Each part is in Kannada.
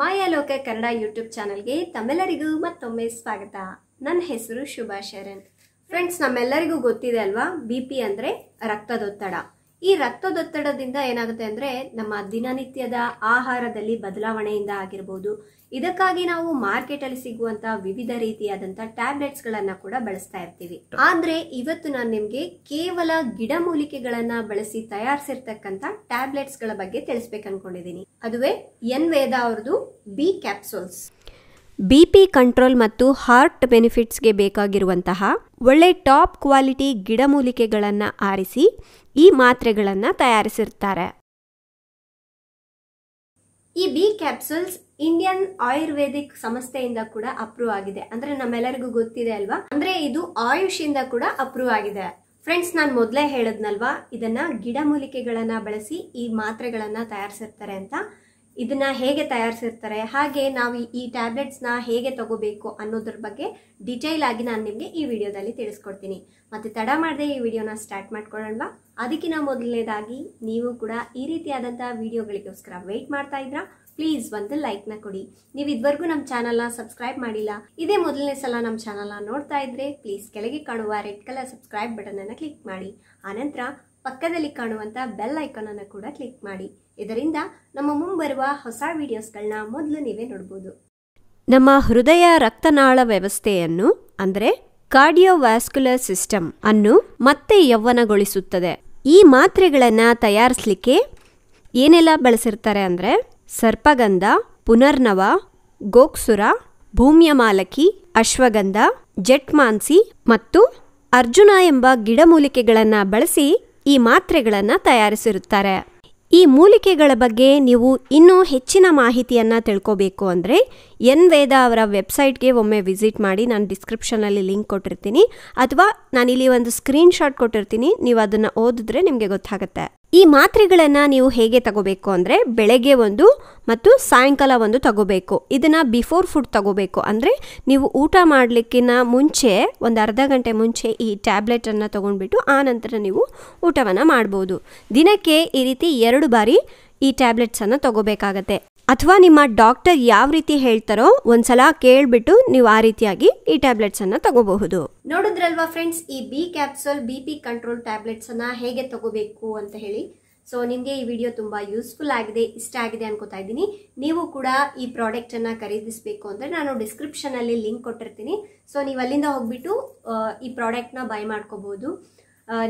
ಮಾಯಾಲೋಕ ಕನ್ನಡ ಯೂಟ್ಯೂಬ್ ಚಾನಲ್ಗೆ ತಮ್ಮೆಲ್ಲರಿಗೂ ಮತ್ತೊಮ್ಮೆ ಸ್ವಾಗತ ನನ್ನ ಹೆಸರು ಶುಭಾ ಶರಣ್ ಫ್ರೆಂಡ್ಸ್ ನಮ್ಮೆಲ್ಲರಿಗೂ ಗೊತ್ತಿದೆ ಅಲ್ವಾ ಬಿ ಪಿ ಅಂದರೆ ರಕ್ತದೊತ್ತಡ ಈ ರಕ್ತದೊತ್ತಡದಿಂದ ಏನಾಗುತ್ತೆ ಅಂದ್ರೆ ನಮ್ಮ ದಿನನಿತ್ಯದ ಆಹಾರದಲ್ಲಿ ಬದಲಾವಣೆಯಿಂದ ಆಗಿರ್ಬೋದು ಇದಕ್ಕಾಗಿ ನಾವು ಮಾರ್ಕೆಟ್ ಅಲ್ಲಿ ಸಿಗುವಂತ ವಿವಿಧ ರೀತಿಯಾದಂತ ಟ್ಯಾಬ್ಲೆಟ್ಸ್ ಗಳನ್ನ ಕೂಡ ಬಳಸ್ತಾ ಇರ್ತೀವಿ ಆದ್ರೆ ಇವತ್ತು ನಾನು ನಿಮ್ಗೆ ಕೇವಲ ಗಿಡಮೂಲಿಕೆಗಳನ್ನ ಬಳಸಿ ತಯಾರಿಸಿರ್ತಕ್ಕಂತ ಟ್ಯಾಬ್ಲೆಟ್ಸ್ ಗಳ ಬಗ್ಗೆ ತಿಳಿಸ್ಬೇಕು ಅನ್ಕೊಂಡಿದೀನಿ ಅದುವೇ ಎನ್ ವೇದ ಅವ್ರದ್ದು B capsules B P control ಮತ್ತು ಹಾರ್ಟ್ ಬೆನಿಫಿಟ್ಸ್ಗೆ ಬೇಕಾಗಿರುವಂತಹ ಒಳ್ಳೆ ಟಾಪ್ ಕ್ವಾಲಿಟಿ ಗಿಡಮೂಲಿಕೆಗಳನ್ನು ಆರಿಸಿ ಈ ಮಾತ್ರೆಗಳನ್ನು ತಯಾರಿಸಿರ್ತಾರೆ ಈ ಬಿ ಕ್ಯಾಪ್ಸುಲ್ಸ್ ಇಂಡಿಯನ್ ಆಯುರ್ವೇದಿಕ್ ಸಂಸ್ಥೆಯಿಂದ ಕೂಡ ಅಪ್ರೂವ್ ಆಗಿದೆ ಅಂದ್ರೆ ನಮ್ಮೆಲ್ಲರಿಗೂ ಗೊತ್ತಿದೆ ಅಲ್ವಾ ಅಂದ್ರೆ ಇದು ಆಯುಷ್ ಇಂದ ಕೂಡ ಅಪ್ರೂವ್ ಆಗಿದೆ ಫ್ರೆಂಡ್ಸ್ ನಾನು ಮೊದಲೇ ಹೇಳದ್ನಲ್ವಾ ಇದನ್ನ ಗಿಡಮೂಲಿಕೆಗಳನ್ನ ಬಳಸಿ ಈ ಮಾತ್ರೆಗಳನ್ನ ತಯಾರಿಸಿರ್ತಾರೆ ಅಂತ ಇದನ್ನ ಹೇಗೆ ತಯಾರಿಸಿರ್ತಾರೆ ಹಾಗೆ ನಾವು ಈ ನ ಹೇಗೆ ತಗೋಬೇಕು ಅನ್ನೋದ್ರ ಬಗ್ಗೆ ಡಿಟೈಲ್ ಆಗಿ ನಾನು ನಿಮಗೆ ಈ ವಿಡಿಯೋದಲ್ಲಿ ತಿಳಿಸ್ಕೊಡ್ತೀನಿ ಮತ್ತೆ ತಡ ಮಾಡದೆ ಈ ವಿಡಿಯೋನ ಸ್ಟಾರ್ಟ್ ಮಾಡ್ಕೊಳ್ಳೋಣ ಅದಕ್ಕಿಂತ ಮೊದಲನೇದಾಗಿ ನೀವು ಕೂಡ ಈ ರೀತಿಯಾದಂತಹ ವಿಡಿಯೋಗಳಿಗೋಸ್ಕರ ವೆಯ್ಟ್ ಮಾಡ್ತಾ ಇದ್ರ ಪ್ಲೀಸ್ ಒಂದು ಲೈಕ್ ನ ಕೊಡಿ ನೀವು ಇದುವರೆಗೂ ನಮ್ಮ ನ ಸಬ್ಸ್ಕ್ರೈಬ್ ಮಾಡಿಲ್ಲ ಇದೇ ಮೊದಲನೇ ಸಲ ನಮ್ಮ ಚಾನಲ್ನ ನೋಡ್ತಾ ಇದ್ರೆ ಪ್ಲೀಸ್ ಕೆಳಗೆ ಕಾಣುವ ರೆಡ್ ಕಲರ್ ಸಬ್ಸ್ಕ್ರೈಬ್ ಬಟನ್ ಅನ್ನ ಕ್ಲಿಕ್ ಮಾಡಿ ಆನಂತರ ಪಕ್ಕದಲ್ಲಿ ಕಾಣುವಂಥ ಬೆಲ್ ಐಕಾನ್ ಅನ್ನು ಕೂಡ ಕ್ಲಿಕ್ ಮಾಡಿ ಇದರಿಂದ ನಮ್ಮ ಮುಂಬರುವ ಹೊಸ ವಿಡಿಯೋಸ್ಗಳನ್ನ ಮೊದಲು ನೀವೇ ನೋಡ್ಬೋದು ನಮ್ಮ ಹೃದಯ ರಕ್ತನಾಳ ವ್ಯವಸ್ಥೆಯನ್ನು ಅಂದರೆ ಕಾರ್ಡಿಯೋವ್ಯಾಸ್ಕ್ಯುಲರ್ ಸಿಸ್ಟಮ್ ಅನ್ನು ಮತ್ತೆ ಯೌವನಗೊಳಿಸುತ್ತದೆ ಈ ಮಾತ್ರೆಗಳನ್ನು ತಯಾರಿಸಲಿಕ್ಕೆ ಏನೆಲ್ಲ ಬಳಸಿರ್ತಾರೆ ಅಂದರೆ ಸರ್ಪಗಂಧ ಪುನರ್ನವ ಗೋಕ್ಸುರ ಭೂಮಿಯ ಮಾಲಕಿ ಅಶ್ವಗಂಧ ಜೆಟ್ ಮಾನ್ಸಿ ಮತ್ತು ಅರ್ಜುನ ಎಂಬ ಗಿಡಮೂಲಿಕೆಗಳನ್ನು ಬಳಸಿ ಈ ಮಾತ್ರೆಗಳನ್ನು ತಯಾರಿಸಿರುತ್ತಾರೆ ಈ ಮೂಲಿಕೆಗಳ ಬಗ್ಗೆ ನೀವು ಇನ್ನೂ ಹೆಚ್ಚಿನ ಮಾಹಿತಿಯನ್ನು ತಿಳ್ಕೋಬೇಕು ಅಂದರೆ ಎನ್ ವೇದ ಅವರ ವೆಬ್ಸೈಟ್ಗೆ ಒಮ್ಮೆ ವಿಸಿಟ್ ಮಾಡಿ ನಾನು ಡಿಸ್ಕ್ರಿಪ್ಷನಲ್ಲಿ ಲಿಂಕ್ ಕೊಟ್ಟಿರ್ತೀನಿ ಅಥವಾ ನಾನಿಲ್ಲಿ ಒಂದು ಸ್ಕ್ರೀನ್ಶಾಟ್ ಕೊಟ್ಟಿರ್ತೀನಿ ನೀವು ಅದನ್ನು ಓದಿದ್ರೆ ನಿಮಗೆ ಗೊತ್ತಾಗುತ್ತೆ ಈ ಮಾತ್ರೆಗಳನ್ನು ನೀವು ಹೇಗೆ ತಗೋಬೇಕು ಅಂದರೆ ಬೆಳಗ್ಗೆ ಒಂದು ಮತ್ತು ಸಾಯಂಕಾಲ ಒಂದು ತಗೋಬೇಕು ಇದನ್ನು ಬಿಫೋರ್ ಫುಡ್ ತಗೋಬೇಕು ಅಂದರೆ ನೀವು ಊಟ ಮಾಡಲಿಕ್ಕಿಂತ ಮುಂಚೆ ಒಂದು ಅರ್ಧ ಗಂಟೆ ಮುಂಚೆ ಈ ಟ್ಯಾಬ್ಲೆಟನ್ನು ತೊಗೊಂಡ್ಬಿಟ್ಟು ಆ ನಂತರ ನೀವು ಊಟವನ್ನು ಮಾಡ್ಬೋದು ದಿನಕ್ಕೆ ಈ ರೀತಿ ಎರಡು ಬಾರಿ ಈ ಟ್ಯಾಬ್ಲೆಟ್ಸನ್ನು ತಗೋಬೇಕಾಗತ್ತೆ ಅಥವಾ ನಿಮ್ಮ ಡಾಕ್ಟರ್ ಯಾವ ರೀತಿ ಹೇಳ್ತಾರೋ ಒಂದ್ಸಲ ಕೇಳ್ಬಿಟ್ಟು ನೀವು ಆ ರೀತಿಯಾಗಿ ಈ ಟ್ಯಾಬ್ಲೆಟ್ಸ್ ಅನ್ನ ತಗೋಬಹುದು ನೋಡಿದ್ರಲ್ವಾ ಫ್ರೆಂಡ್ಸ್ ಈ B capsule B P control tablets ಅನ್ನ ಹೇಗೆ ತಗೋಬೇಕು ಅಂತ ಹೇಳಿ ಸೊ ನಿಮಗೆ ಈ ವಿಡಿಯೋ ತುಂಬಾ ಯೂಸ್ಫುಲ್ ಆಗಿದೆ ಇಷ್ಟ ಆಗಿದೆ ಅನ್ಕೋತಾ ಇದ್ದೀನಿ ನೀವು ಕೂಡ ಈ ಪ್ರಾಡಕ್ಟ್ ಅನ್ನ ಖರೀದಿಸಬೇಕು ಅಂದ್ರೆ ನಾನು ಡಿಸ್ಕ್ರಿಪ್ಷನ್ ಅಲ್ಲಿ ಲಿಂಕ್ ಕೊಟ್ಟಿರ್ತೀನಿ ಸೊ ನೀವು ಅಲ್ಲಿಂದ ಹೋಗ್ಬಿಟ್ಟು ಈ ಪ್ರಾಡಕ್ಟ್ ನ ಬೈ ಮಾಡ್ಕೋಬಹುದು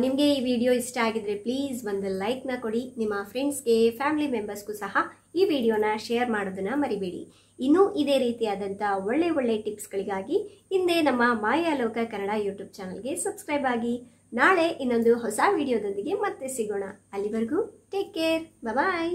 ನಿಮಗೆ ಈ ವಿಡಿಯೋ ಇಷ್ಟ ಆಗಿದ್ರೆ ಪ್ಲೀಸ್ ಒಂದು ಲೈಕ್ನ ಕೊಡಿ ನಿಮ್ಮ ಫ್ರೆಂಡ್ಸ್ಗೆ ಫ್ಯಾಮಿಲಿ ಮೆಂಬರ್ಸ್ಗೂ ಸಹ ಈ ವಿಡಿಯೋನ ಶೇರ್ ಮಾಡೋದನ್ನ ಮರಿಬೇಡಿ ಇನ್ನೂ ಇದೇ ರೀತಿಯಾದಂಥ ಒಳ್ಳೆ ಒಳ್ಳೆ ಟಿಪ್ಸ್ಗಳಿಗಾಗಿ ಹಿಂದೆ ನಮ್ಮ ಮಾಯಾ ಲೋಕ ಕನ್ನಡ ಯೂಟ್ಯೂಬ್ ಚಾನಲ್ಗೆ ಸಬ್ಸ್ಕ್ರೈಬ್ ಆಗಿ ನಾಳೆ ಇನ್ನೊಂದು ಹೊಸ ವಿಡಿಯೋದೊಂದಿಗೆ ಮತ್ತೆ ಸಿಗೋಣ ಅಲ್ಲಿವರೆಗೂ ಟೇಕ್ ಕೇರ್ ಬಾಯ್